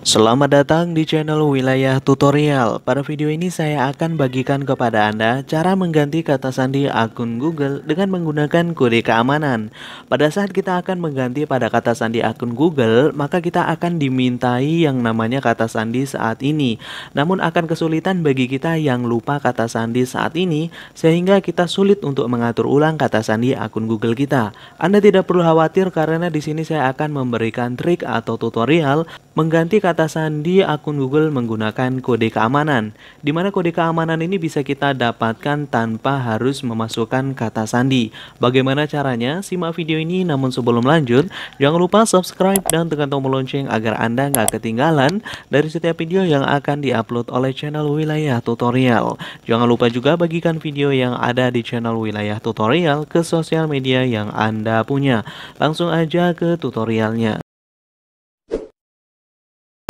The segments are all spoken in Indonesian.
Selamat datang di channel Wilayah Tutorial. Pada video ini saya akan bagikan kepada Anda cara mengganti kata sandi akun Google dengan menggunakan kode keamanan. Pada saat kita akan mengganti pada kata sandi akun Google, maka kita akan dimintai yang namanya kata sandi saat ini. Namun akan kesulitan bagi kita yang lupa kata sandi saat ini sehingga kita sulit untuk mengatur ulang kata sandi akun Google kita. Anda tidak perlu khawatir karena di sini saya akan memberikan trik atau tutorial mengganti kata kata sandi akun Google menggunakan kode keamanan, di mana kode keamanan ini bisa kita dapatkan tanpa harus memasukkan kata sandi. Bagaimana caranya? Simak video ini, namun sebelum lanjut, jangan lupa subscribe dan tekan tombol lonceng agar Anda nggak ketinggalan dari setiap video yang akan diupload oleh channel Wilayah Tutorial. Jangan lupa juga bagikan video yang ada di channel Wilayah Tutorial ke sosial media yang Anda punya. Langsung aja ke tutorialnya.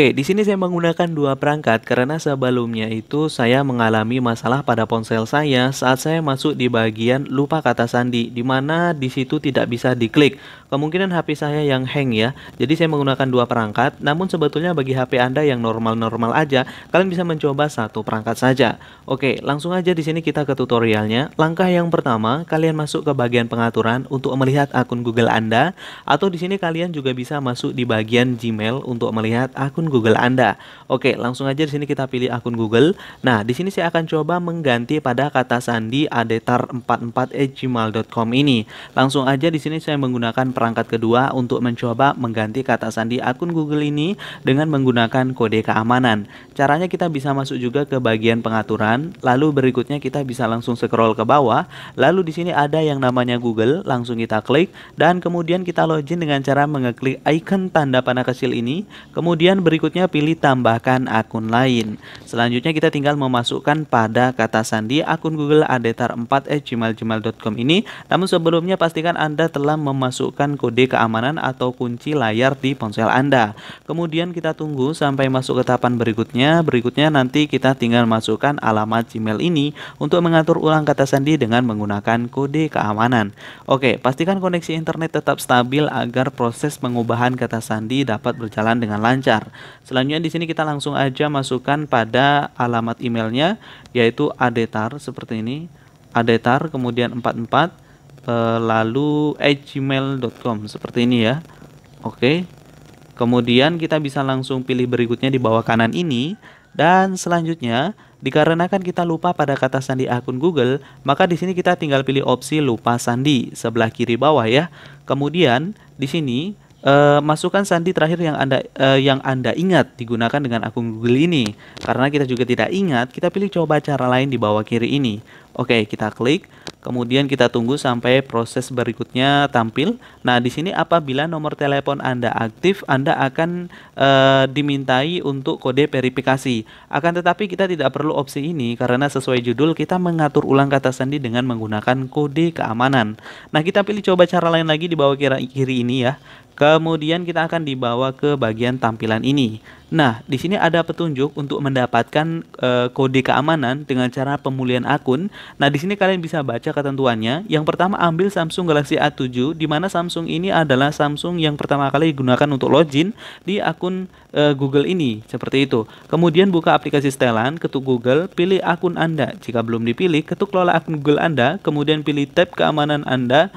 Oke, di sini saya menggunakan dua perangkat karena sebelumnya itu saya mengalami masalah pada ponsel saya saat saya masuk di bagian lupa kata sandi, di mana di situ tidak bisa diklik. Kemungkinan HP saya yang hang ya, jadi saya menggunakan dua perangkat. Namun sebetulnya bagi HP Anda yang normal-normal aja, kalian bisa mencoba satu perangkat saja. Oke, langsung aja di sini kita ke tutorialnya. Langkah yang pertama, kalian masuk ke bagian pengaturan untuk melihat akun Google Anda, atau di sini kalian juga bisa masuk di bagian Gmail untuk melihat akun Google Anda. Oke, langsung aja di sini kita pilih akun Google. Nah, di sini saya akan coba mengganti pada kata sandi adetar44@gmail.com ini. Langsung aja di sini saya menggunakan perangkat kedua untuk mencoba mengganti kata sandi akun Google ini dengan menggunakan kode keamanan. Caranya kita bisa masuk juga ke bagian pengaturan, lalu berikutnya kita bisa langsung scroll ke bawah, lalu di sini ada yang namanya Google, langsung kita klik dan kemudian kita login dengan cara mengeklik icon tanda panah kecil ini. Kemudian berikutnya berikutnya pilih tambahkan akun lain. Selanjutnya kita tinggal memasukkan pada kata sandi akun Google adetar4@gmail.com ini. Namun sebelumnya pastikan Anda telah memasukkan kode keamanan atau kunci layar di ponsel Anda. Kemudian kita tunggu sampai masuk ke tahapan berikutnya. Berikutnya nanti kita tinggal masukkan alamat Gmail ini untuk mengatur ulang kata sandi dengan menggunakan kode keamanan. Oke, pastikan koneksi internet tetap stabil agar proses pengubahan kata sandi dapat berjalan dengan lancar. Selanjutnya di sini kita langsung aja masukkan pada alamat emailnya yaitu adetar seperti ini. Adetar kemudian 44 e, eh, lalu @gmail.com seperti ini ya. Oke. Kemudian kita bisa langsung pilih berikutnya di bawah kanan ini dan selanjutnya Dikarenakan kita lupa pada kata sandi akun Google, maka di sini kita tinggal pilih opsi lupa sandi sebelah kiri bawah ya. Kemudian di sini Uh, masukkan sandi terakhir yang Anda uh, yang Anda ingat digunakan dengan akun Google ini. Karena kita juga tidak ingat, kita pilih coba cara lain di bawah kiri ini. Oke, kita klik, kemudian kita tunggu sampai proses berikutnya tampil. Nah, di sini apabila nomor telepon Anda aktif, Anda akan uh, dimintai untuk kode verifikasi. Akan tetapi kita tidak perlu opsi ini karena sesuai judul kita mengatur ulang kata sandi dengan menggunakan kode keamanan. Nah, kita pilih coba cara lain lagi di bawah kiri, kiri ini ya Kemudian kita akan dibawa ke bagian tampilan ini. Nah, di sini ada petunjuk untuk mendapatkan e, kode keamanan dengan cara pemulihan akun. Nah, di sini kalian bisa baca ketentuannya. Yang pertama ambil Samsung Galaxy A7 di mana Samsung ini adalah Samsung yang pertama kali digunakan untuk login di akun e, Google ini, seperti itu. Kemudian buka aplikasi setelan, ketuk Google, pilih akun Anda. Jika belum dipilih, ketuk kelola akun Google Anda, kemudian pilih tab keamanan Anda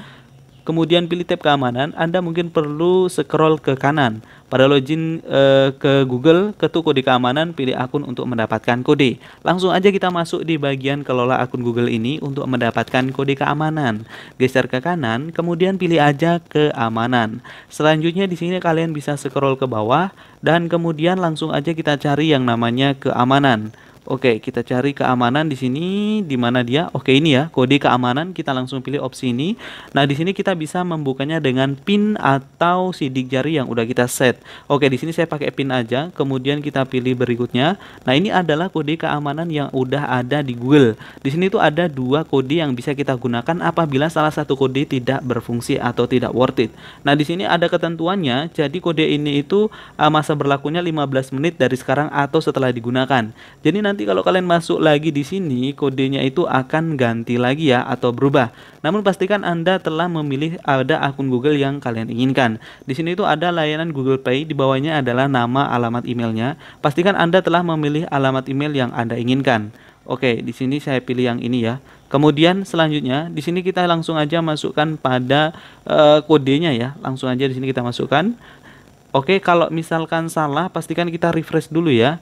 kemudian pilih tab keamanan, Anda mungkin perlu scroll ke kanan. Pada login e, ke Google, ketuk kode keamanan, pilih akun untuk mendapatkan kode. Langsung aja kita masuk di bagian kelola akun Google ini untuk mendapatkan kode keamanan. Geser ke kanan, kemudian pilih aja keamanan. Selanjutnya di sini kalian bisa scroll ke bawah dan kemudian langsung aja kita cari yang namanya keamanan. Oke, kita cari keamanan di sini di mana dia. Oke, ini ya, kode keamanan kita langsung pilih opsi ini. Nah, di sini kita bisa membukanya dengan pin atau sidik jari yang udah kita set. Oke, di sini saya pakai pin aja. Kemudian kita pilih berikutnya. Nah, ini adalah kode keamanan yang udah ada di Google. Di sini tuh ada dua kode yang bisa kita gunakan apabila salah satu kode tidak berfungsi atau tidak worth it. Nah, di sini ada ketentuannya. Jadi kode ini itu eh, masa berlakunya 15 menit dari sekarang atau setelah digunakan. Jadi nanti nanti kalau kalian masuk lagi di sini kodenya itu akan ganti lagi ya atau berubah. Namun pastikan Anda telah memilih ada akun Google yang kalian inginkan. Di sini itu ada layanan Google Pay, di bawahnya adalah nama alamat emailnya. Pastikan Anda telah memilih alamat email yang Anda inginkan. Oke, di sini saya pilih yang ini ya. Kemudian selanjutnya di sini kita langsung aja masukkan pada uh, kodenya ya. Langsung aja di sini kita masukkan. Oke, kalau misalkan salah pastikan kita refresh dulu ya.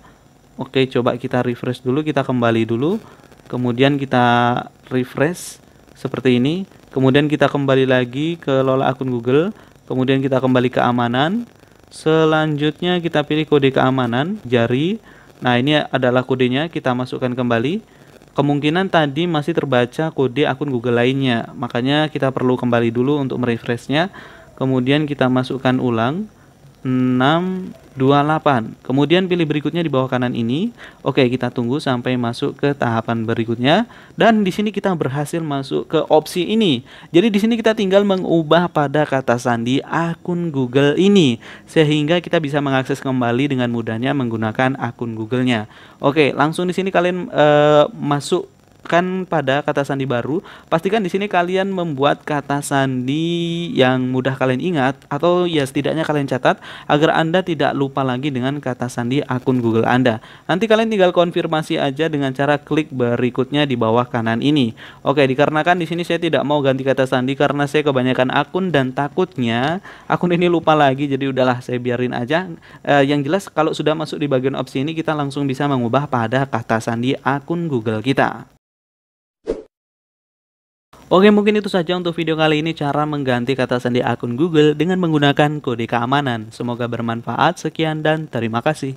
Oke, coba kita refresh dulu, kita kembali dulu. Kemudian kita refresh seperti ini. Kemudian kita kembali lagi ke lola akun Google. Kemudian kita kembali ke amanan. Selanjutnya kita pilih kode keamanan jari. Nah, ini adalah kodenya, kita masukkan kembali. Kemungkinan tadi masih terbaca kode akun Google lainnya, makanya kita perlu kembali dulu untuk merefreshnya. Kemudian kita masukkan ulang 6 28. Kemudian pilih berikutnya di bawah kanan ini. Oke, kita tunggu sampai masuk ke tahapan berikutnya dan di sini kita berhasil masuk ke opsi ini. Jadi di sini kita tinggal mengubah pada kata sandi akun Google ini sehingga kita bisa mengakses kembali dengan mudahnya menggunakan akun Google-nya. Oke, langsung di sini kalian uh, masuk kan pada kata sandi baru. Pastikan di sini kalian membuat kata sandi yang mudah kalian ingat atau ya setidaknya kalian catat agar Anda tidak lupa lagi dengan kata sandi akun Google Anda. Nanti kalian tinggal konfirmasi aja dengan cara klik berikutnya di bawah kanan ini. Oke, dikarenakan di sini saya tidak mau ganti kata sandi karena saya kebanyakan akun dan takutnya akun ini lupa lagi jadi udahlah saya biarin aja. E, yang jelas kalau sudah masuk di bagian opsi ini kita langsung bisa mengubah pada kata sandi akun Google kita. Oke mungkin itu saja untuk video kali ini cara mengganti kata sandi akun Google dengan menggunakan kode keamanan. Semoga bermanfaat, sekian dan terima kasih.